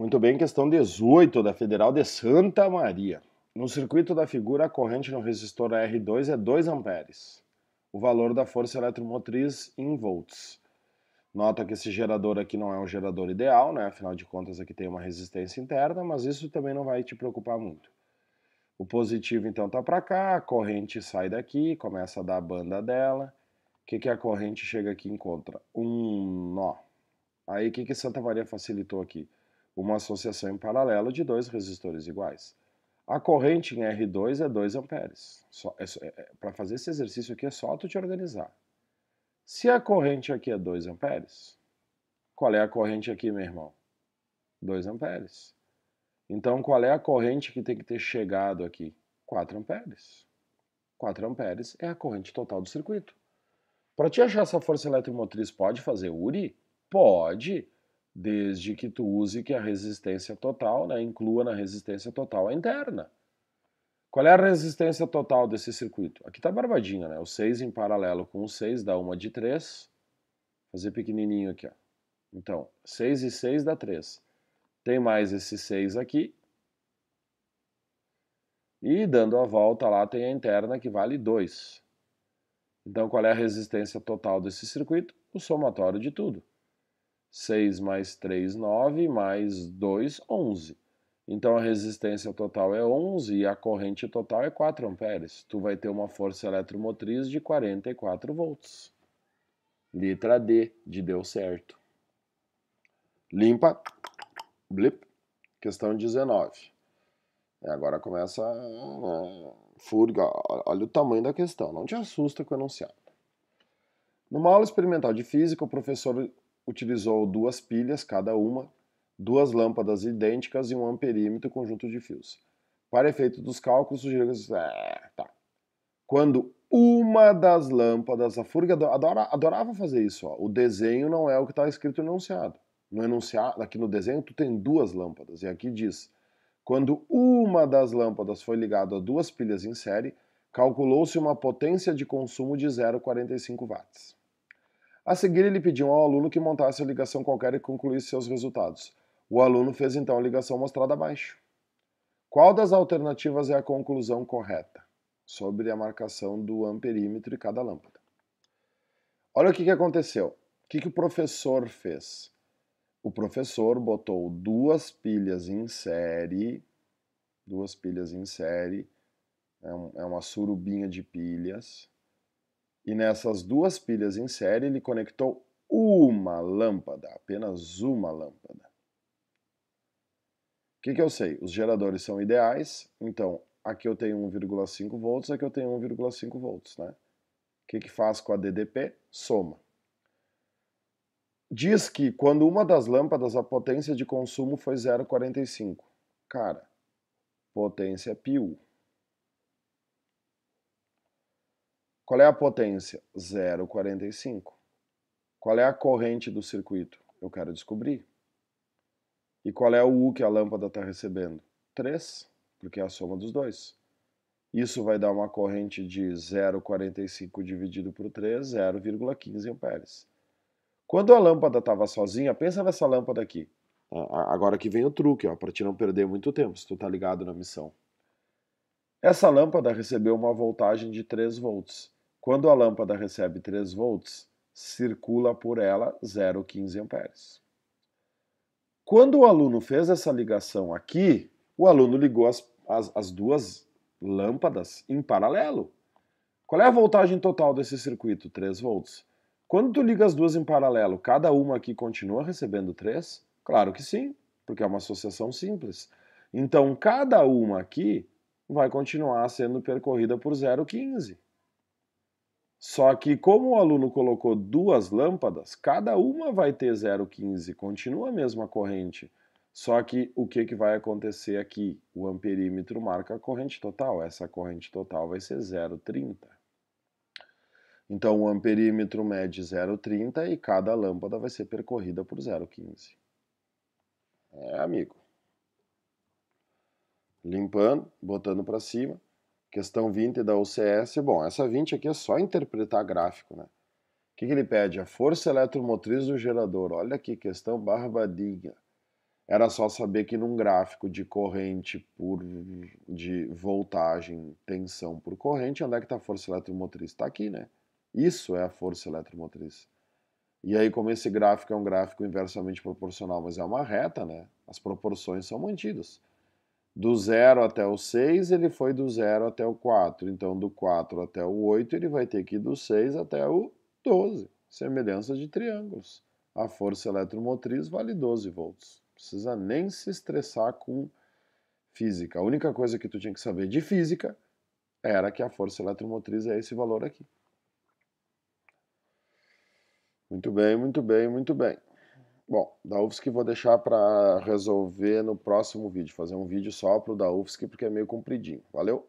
Muito bem, questão 18 da Federal de Santa Maria. No circuito da figura, a corrente no resistor R2 é 2 amperes. O valor da força eletromotriz em volts. Nota que esse gerador aqui não é um gerador ideal, né? afinal de contas aqui tem uma resistência interna, mas isso também não vai te preocupar muito. O positivo então está para cá, a corrente sai daqui, começa a dar a banda dela. O que, que a corrente chega aqui e encontra? Um nó. Aí o que, que Santa Maria facilitou aqui? uma associação em paralelo de dois resistores iguais. A corrente em R2 é 2 amperes. É, é, é, Para fazer esse exercício aqui é só tu te organizar. Se a corrente aqui é 2 amperes, qual é a corrente aqui, meu irmão? 2 amperes. Então, qual é a corrente que tem que ter chegado aqui? 4 amperes. 4 amperes é a corrente total do circuito. Para te achar essa força eletromotriz, pode fazer URI? Pode desde que tu use que a resistência total, né, inclua na resistência total a interna. Qual é a resistência total desse circuito? Aqui está barbadinha, né? O 6 em paralelo com o 6 dá uma de 3. Fazer pequenininho aqui, ó. Então, 6 e 6 dá 3. Tem mais esse 6 aqui. E dando a volta lá tem a interna que vale 2. Então, qual é a resistência total desse circuito? O somatório de tudo. 6 mais 3, 9, mais 2, 11. Então a resistência total é 11 e a corrente total é 4 amperes. Tu vai ter uma força eletromotriz de 44 volts. Letra D, de deu certo. Limpa. Blip. Questão 19. É, agora começa a né, furga. Olha o tamanho da questão. Não te assusta com o enunciado. Numa aula experimental de física, o professor utilizou duas pilhas, cada uma, duas lâmpadas idênticas e um amperímetro conjunto de fios. Para efeito dos cálculos, sugiro é, tá. Quando uma das lâmpadas, a Furga adora, adorava fazer isso, ó. o desenho não é o que está escrito no enunciado. No enunciado, aqui no desenho, tu tem duas lâmpadas, e aqui diz, quando uma das lâmpadas foi ligada a duas pilhas em série, calculou-se uma potência de consumo de 0,45 watts. A seguir, ele pediu ao aluno que montasse a ligação qualquer e concluísse seus resultados. O aluno fez então a ligação mostrada abaixo. Qual das alternativas é a conclusão correta sobre a marcação do amperímetro e cada lâmpada? Olha o que, que aconteceu. O que, que o professor fez? O professor botou duas pilhas em série, duas pilhas em série, é, é uma surubinha de pilhas, e nessas duas pilhas em série ele conectou uma lâmpada, apenas uma lâmpada. O que, que eu sei? Os geradores são ideais, então aqui eu tenho 1,5 volts, aqui eu tenho 1,5 volts, né? O que, que faz com a DDP? Soma. Diz que quando uma das lâmpadas a potência de consumo foi 0,45. Cara, potência piu. Qual é a potência? 0,45. Qual é a corrente do circuito? Eu quero descobrir. E qual é o U que a lâmpada está recebendo? 3, porque é a soma dos dois. Isso vai dar uma corrente de 0,45 dividido por 3, 0,15 amperes. Quando a lâmpada estava sozinha, pensa nessa lâmpada aqui. É, agora que vem o truque, para te não perder muito tempo, se tu tá ligado na missão. Essa lâmpada recebeu uma voltagem de 3 volts. Quando a lâmpada recebe 3 volts, circula por ela 0,15 amperes. Quando o aluno fez essa ligação aqui, o aluno ligou as, as, as duas lâmpadas em paralelo. Qual é a voltagem total desse circuito? 3 volts. Quando tu liga as duas em paralelo, cada uma aqui continua recebendo 3? Claro que sim, porque é uma associação simples. Então, cada uma aqui vai continuar sendo percorrida por 0,15. Só que como o aluno colocou duas lâmpadas, cada uma vai ter 0,15, continua a mesma corrente. Só que o que, que vai acontecer aqui? O amperímetro marca a corrente total. Essa corrente total vai ser 0,30. Então o amperímetro mede 0,30 e cada lâmpada vai ser percorrida por 0,15. É, amigo. Limpando, botando para cima. Questão 20 da UCS, bom, essa 20 aqui é só interpretar gráfico, né? O que, que ele pede? A força eletromotriz do gerador. Olha que questão barbadinha. Era só saber que num gráfico de corrente por de voltagem, tensão por corrente, onde é que está a força eletromotriz? Está aqui, né? Isso é a força eletromotriz. E aí, como esse gráfico é um gráfico inversamente proporcional, mas é uma reta, né? As proporções são mantidas. Do 0 até o 6, ele foi do 0 até o 4. Então, do 4 até o 8, ele vai ter que ir do 6 até o 12. Semelhança de triângulos. A força eletromotriz vale 12 volts. Precisa nem se estressar com física. A única coisa que tu tinha que saber de física era que a força eletromotriz é esse valor aqui. Muito bem, muito bem, muito bem. Bom, da UFSC vou deixar para resolver no próximo vídeo, fazer um vídeo só para o da UFSC porque é meio compridinho. Valeu!